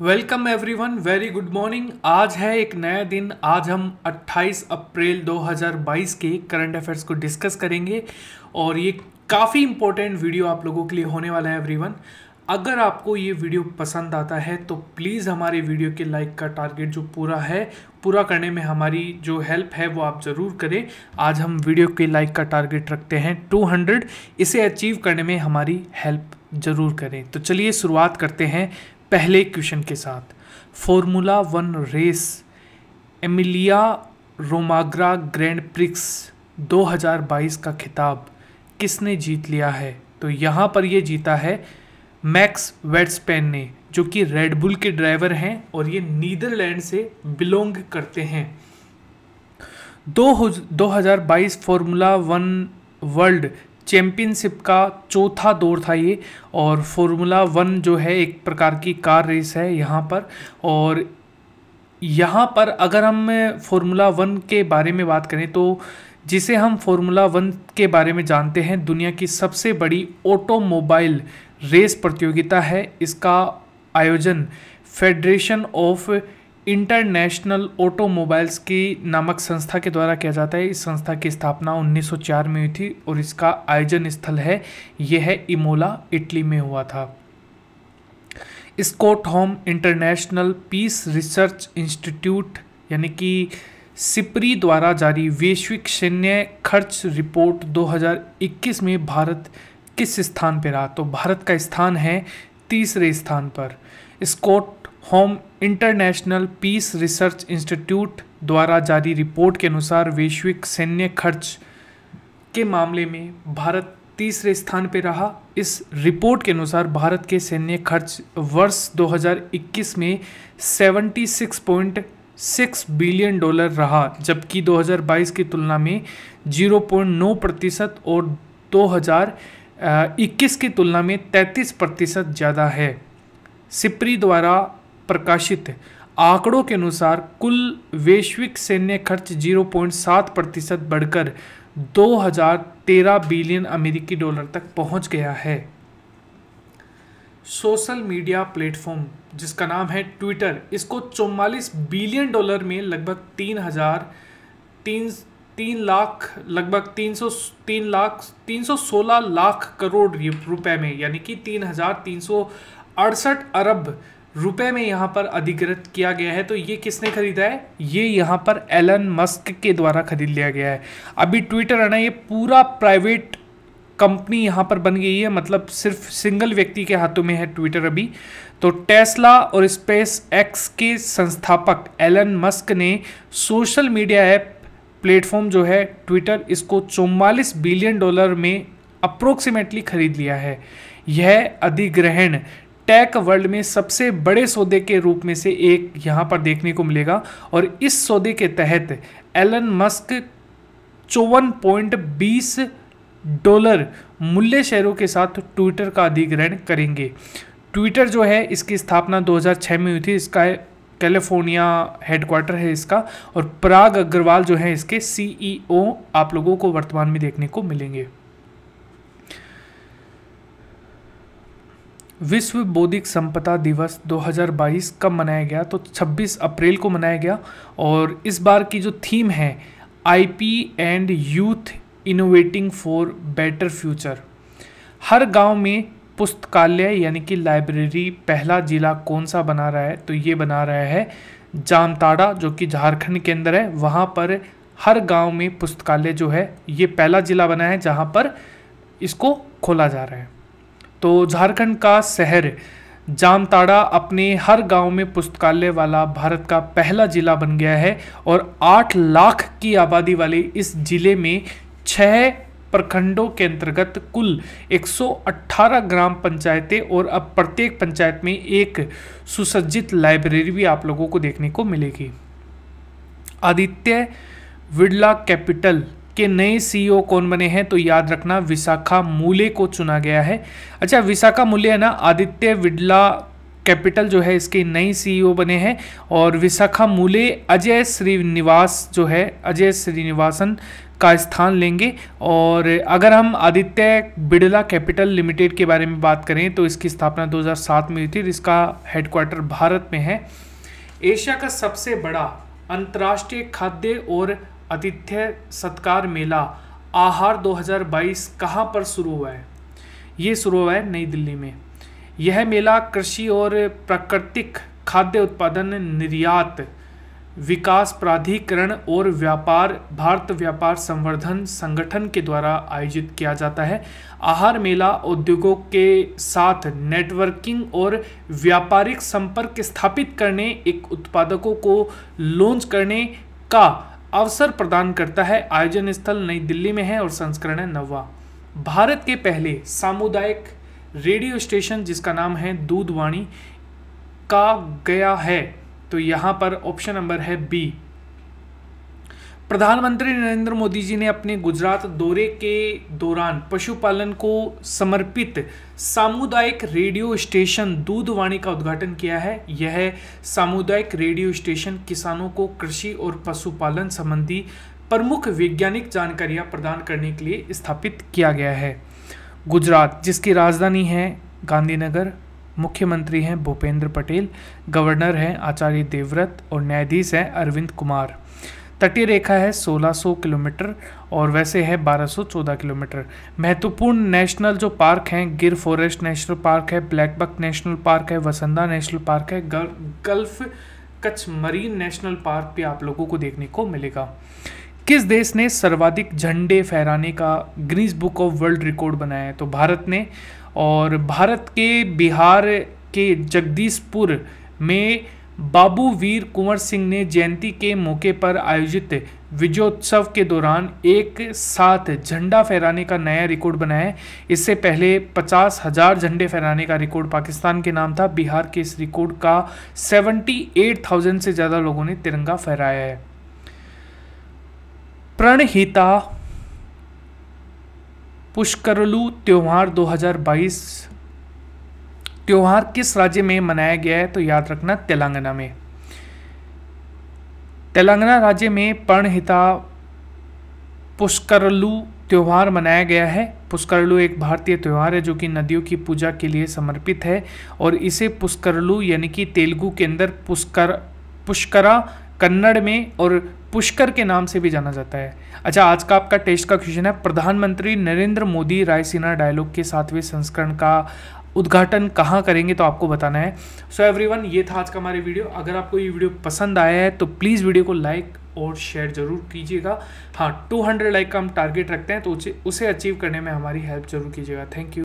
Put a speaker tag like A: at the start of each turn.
A: welcome everyone very good morning आज है एक नया दिन आज हम 28 अप्रैल 2022 के करंट अफेयर्स को डिस्कस करेंगे और ये काफ़ी इंपॉर्टेंट वीडियो आप लोगों के लिए होने वाला है एवरीवन अगर आपको ये वीडियो पसंद आता है तो प्लीज़ हमारे वीडियो के लाइक का टारगेट जो पूरा है पूरा करने में हमारी जो हेल्प है वो आप ज़रूर करें आज हम वीडियो के लाइक का टारगेट रखते हैं 200 इसे अचीव करने में हमारी हेल्प ज़रूर करें तो चलिए शुरुआत करते हैं पहले क्वेश्चन के साथ formula one race Emilia Romagna grand prix 2022 का खिताब किसने जीत लिया है तो यहाँ पर ये जीता है मैक्स वेट्सपेन ने जो कि रेडबुल के ड्राइवर हैं और ये नीदरलैंड से बिलोंग करते हैं दो दो हज़ार बाईस फार्मूला वन वर्ल्ड चैम्पियनशिप का चौथा दौर था ये और फॉर्मूला वन जो है एक प्रकार की कार रेस है यहाँ पर और यहाँ पर अगर हम फॉर्मूला वन के बारे में बात करें तो जिसे हम फॉर्मूला वन के बारे में जानते हैं दुनिया की सबसे बड़ी ऑटोमोबाइल रेस प्रतियोगिता है इसका आयोजन फेडरेशन ऑफ इंटरनेशनल ऑटोमोबाइल्स की नामक संस्था के द्वारा किया जाता है इस संस्था की स्थापना 1904 में हुई थी और इसका आयोजन स्थल है यह है इमोला इटली में हुआ था Stockholm international peace research institute यानी कि सिपरी द्वारा जारी वैश्विक सैन्य खर्च रिपोर्ट 2021 में भारत किस स्थान पर रहा तो भारत का स्थान है तीसरे स्थान पर Stockholm international peace research institute द्वारा जारी रिपोर्ट के अनुसार वैश्विक सैन्य खर्च के मामले में भारत तीसरे स्थान पर रहा इस रिपोर्ट के अनुसार भारत के सैन्य खर्च वर्ष 2021 में 76.6 बिलियन डॉलर रहा जबकि 2022 की तुलना में 0.9 प्रतिशत और 2021 की तुलना में 33 प्रतिशत ज़्यादा है सिप्री द्वारा प्रकाशित है आंकड़ों के अनुसार कुल वैश्विक सैन्य खर्च 0.7 प्रतिशत बढ़कर 2013 बिलियन अमेरिकी डॉलर तक पहुंच गया है सोशल मीडिया प्लेटफॉर्म जिसका नाम है ट्विटर इसको चौवालीस बिलियन डॉलर में लगभग तीन हज़ार तीन तीन लाख लगभग तीन सौ तीन लाख तीन सौ सोलह लाख करोड़ रुपए में यानी कि तीन हज़ार तीन सौ अड़सठ अरब रुपए में यहाँ पर अधिकृत किया गया है तो ये किसने खरीदा है ये यहाँ पर एलन मस्क के द्वारा खरीद लिया गया है अभी ट्विटर है ना ये पूरा प्राइवेट कंपनी यहाँ पर बन गई है मतलब सिर्फ सिंगल व्यक्ति के हाथों में है ट्विटर अभी तो टेस्ला और स्पेस एक्स के संस्थापक एलन मस्क ने सोशल मीडिया ऐप प्लेटफॉर्म जो है ट्विटर इसको चौवालीस बिलियन डॉलर में अप्रोक्सीमेटली खरीद लिया है यह अधिग्रहण टेक वर्ल्ड में सबसे बड़े सौदे के रूप में से एक यहाँ पर देखने को मिलेगा और इस सौदे के तहत एलन मस्क चौवन पॉइंट बीस डॉलर मूल्य शेयरों के साथ ट्विटर का अधिग्रहण करेंगे ट्विटर जो है इसकी स्थापना 2006 में हुई थी इसका कैलिफोर्निया हेडक्वार्टर है इसका और पराग अग्रवाल जो है इसके सीईओ e आप लोगों को वर्तमान में देखने को मिलेंगे विश्व बौद्धिक संपदा दिवस 2022 कब मनाया गया तो 26 अप्रैल को मनाया गया और इस बार की जो थीम है IP and youth innovating for better future हर गांव में पुस्तकालय यानी कि लाइब्रेरी पहला जिला कौन सा बना रहा है तो ये बना रहा है जामताड़ा जो कि झारखंड के अंदर है वहाँ पर हर गांव में पुस्तकालय जो है ये पहला जिला बना है जहाँ पर इसको खोला जा रहा है तो झारखंड का शहर जामताड़ा अपने हर गांव में पुस्तकालय वाला भारत का पहला ज़िला बन गया है और आठ लाख की आबादी वाले इस ज़िले में छः प्रखंडों के अंतर्गत कुल 118 ग्राम पंचायतें और अब प्रत्येक पंचायत में एक सुसज्जित लाइब्रेरी भी आप लोगों को देखने को मिलेगी आदित्य विड़ला कैपिटल के नए सीईओ e कौन बने हैं तो याद रखना विशाखा मूले को चुना गया है अच्छा विशाखा मूल्य है ना आदित्य विडला कैपिटल जो है इसके नए सीईओ e बने हैं और विशाखा मूले अजय श्रीनिवास जो है अजय श्रीनिवासन का स्थान लेंगे और अगर हम आदित्य बिड़ला कैपिटल लिमिटेड के बारे में बात करें तो इसकी स्थापना 2007 में हुई थी इसका हेडक्वार्टर भारत में है एशिया का सबसे बड़ा अंतर्राष्ट्रीय खाद्य और आतिथ्य सत्कार मेला आहार 2022 कहां पर शुरू हुआ है ये शुरू हुआ है नई दिल्ली में यह मेला कृषि और प्राकृतिक खाद्य उत्पादन निर्यात विकास प्राधिकरण और व्यापार भारत व्यापार संवर्धन संगठन के द्वारा आयोजित किया जाता है आहार मेला उद्योगों के साथ नेटवर्किंग और व्यापारिक संपर्क स्थापित करने एक उत्पादकों को लॉन्च करने का अवसर प्रदान करता है आयोजन स्थल नई दिल्ली में है और संस्करण है नवा भारत के पहले सामुदायिक रेडियो स्टेशन जिसका नाम है दूधवाणी का गया है तो यहाँ पर ऑप्शन नंबर है बी प्रधानमंत्री नरेंद्र मोदी जी ने अपने गुजरात दौरे के दौरान पशुपालन को समर्पित सामुदायिक रेडियो स्टेशन दूधवाणी का उद्घाटन किया है यह सामुदायिक रेडियो स्टेशन किसानों को कृषि और पशुपालन संबंधी प्रमुख वैज्ञानिक जानकारियां प्रदान करने के लिए स्थापित किया गया है गुजरात जिसकी राजधानी है गांधीनगर मुख्यमंत्री हैं भूपेंद्र पटेल गवर्नर हैं आचार्य देवव्रत और न्यायाधीश हैं अरविंद कुमार तटीय रेखा है 1600 किलोमीटर और वैसे है 1214 किलोमीटर महत्वपूर्ण नेशनल जो पार्क हैं गिर फॉरेस्ट नेशनल पार्क है ब्लैकबक नेशनल पार्क है वसंधा नेशनल पार्क है gulf Kutch marine national park भी आप लोगों को देखने को मिलेगा किस देश ने सर्वाधिक झंडे फहराने का ग्रीस बुक ऑफ वर्ल्ड रिकॉर्ड बनाया है तो भारत ने और भारत के बिहार के जगदीशपुर में बाबू वीर कुंवर सिंह ने जयंती के मौके पर आयोजित विजयोत्सव के दौरान एक साथ झंडा फहराने का नया रिकॉर्ड बनाया इससे पहले पचास हजार झंडे फहराने का रिकॉर्ड पाकिस्तान के नाम था बिहार के इस रिकॉर्ड का 78,000 से ज़्यादा लोगों ने तिरंगा फहराया है प्रणहिता पुष्करलू त्यौहार 2022 त्यौहार किस राज्य में मनाया गया है तो याद रखना तेलंगाना में तेलंगाना राज्य में पर्णहिता पुष्करलू त्यौहार मनाया गया है पुष्करलू एक भारतीय त्यौहार है जो कि नदियों की पूजा के लिए समर्पित है और इसे पुष्करलू यानी कि तेलुगु के अंदर पुष्कर पुष्करा कन्नड़ में और पुष्कर के नाम से भी जाना जाता है अच्छा आज का आपका टेस्ट का क्वेश्चन है प्रधानमंत्री नरेंद्र मोदी रायसीना डायलॉग के सातवें संस्करण का उद्घाटन कहाँ करेंगे तो आपको बताना है सो so एवरीवन ये था आज का हमारे वीडियो अगर आपको ये वीडियो पसंद आया है तो प्लीज़ वीडियो को लाइक और शेयर ज़रूर कीजिएगा हाँ 200 लाइक का हम टारगेट रखते हैं तो उसे उसे अचीव करने में हमारी हेल्प जरूर कीजिएगा थैंक यू